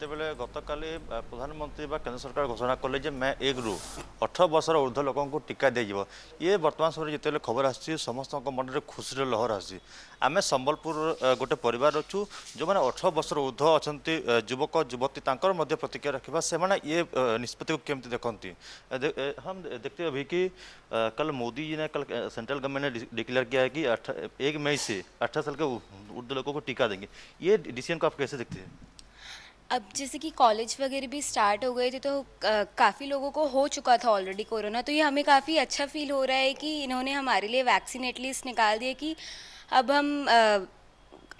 যেতবে গতকালি প্রধানমন্ত্রী বা কেন্দ্র সরকার ঘোষণা কলে যে মে এক রু অঠর বর্ষর ঊর্ধ্ব লোক টিকা দিয়ে ইয়ে বর্তমান সময় যেতবে খবর আসছে সমস্ত মনে খুশির লহর আসছে আমি সম্বলপুর গোটে পরিবার অছু যে অঠর বর্ষর ঊর্ধ্ব অনেক যুবক যুবতী তাঁর মধ্যে প্রতিক্রিয়া রাখা সে ইয়ে নিষ্পত্তি কমিটি দেখতে हम देखते हैं अभी कि कल मोदी जी ने कल सेंट्रल गवर्नमेंट ने डिक्लेयर किया है कि एक मई से अठारह साल के उर्द लोगों को टीका देंगे ये डिसीजन को आप कैसे देखते हैं अब जैसे कि कॉलेज वगैरह भी स्टार्ट हो गए थे तो काफ़ी लोगों को हो चुका था ऑलरेडी कोरोना तो ये हमें काफ़ी अच्छा फील हो रहा है कि इन्होंने हमारे लिए वैक्सीन एटलीस्ट निकाल दिए कि अब हम आ,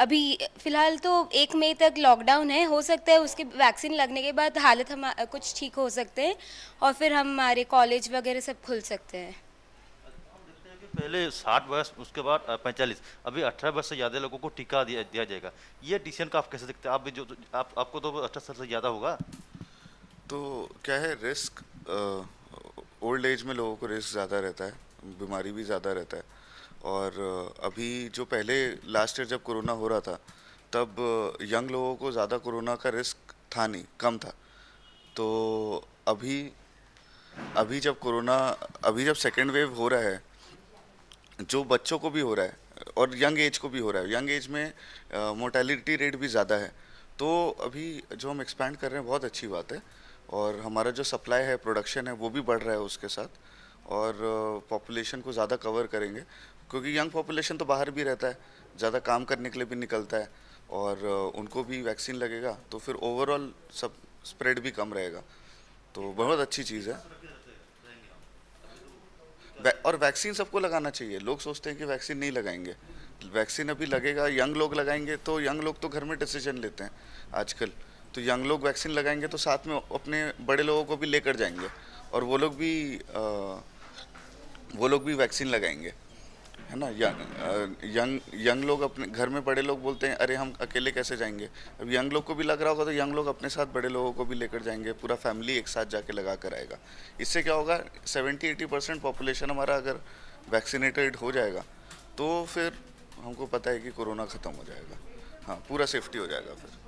अभी फ़िलहाल तो एक मई तक लॉकडाउन है हो सकता है उसके वैक्सीन लगने के बाद हालत हम कुछ ठीक हो सकते हैं और फिर हमारे कॉलेज वगैरह सब खुल सकते हैं पहले 60 वर्ष उसके बाद 45 अभी 18 वर्ष से ज़्यादा लोगों को टीका दिया दिया जाएगा ये डिसीजन का आप कैसे देखते हैं आप भी जो आप आपको तो अठारह साल से ज़्यादा होगा तो क्या है रिस्क ओल्ड एज में लोगों को रिस्क ज़्यादा रहता है बीमारी भी ज़्यादा रहता है और अभी जो पहले लास्ट ईयर जब कोरोना हो रहा था तब यंग लोगों को ज़्यादा कोरोना का रिस्क था नहीं कम था तो अभी अभी जब कोरोना अभी जब सेकेंड वेव हो रहा है जो बच्चों को भी हो रहा है और यंग एज को भी हो रहा है यंग एज में मोर्टेलिटी रेट भी ज़्यादा है तो अभी जो हम एक्सपैंड कर रहे हैं बहुत अच्छी बात है और हमारा जो सप्लाई है प्रोडक्शन है वो भी बढ़ रहा है उसके साथ और पॉपुलेशन को ज़्यादा कवर करेंगे क्योंकि यंग पॉपुलेशन तो बाहर भी रहता है ज़्यादा काम करने के लिए भी निकलता है और उनको भी वैक्सीन लगेगा तो फिर ओवरऑल सब स्प्रेड भी कम रहेगा तो बहुत अच्छी चीज़ है और वैक्सीन सबको लगाना चाहिए लोग सोचते हैं कि वैक्सीन नहीं लगाएंगे वैक्सीन अभी लगेगा यंग लोग लगाएंगे तो यंग लोग तो घर में डिसीजन लेते हैं आजकल तो यंग लोग वैक्सीन लगाएंगे तो साथ में अपने बड़े लोगों को भी लेकर जाएंगे और वो लोग भी आ, वो लोग भी वैक्सीन लगाएंगे है ना यंग यंग यंग लोग अपने घर में बड़े लोग बोलते हैं अरे हम अकेले कैसे जाएंगे अब यंग लोग को भी लग रहा होगा तो यंग लोग अपने साथ बड़े लोगों को भी लेकर जाएंगे पूरा फैमिली एक साथ जाके लगा कर आएगा इससे क्या होगा सेवेंटी एटी परसेंट पॉपुलेशन हमारा अगर वैक्सीनेटेड हो जाएगा तो फिर हमको पता है कि कोरोना ख़त्म हो जाएगा हाँ पूरा सेफ्टी हो जाएगा फिर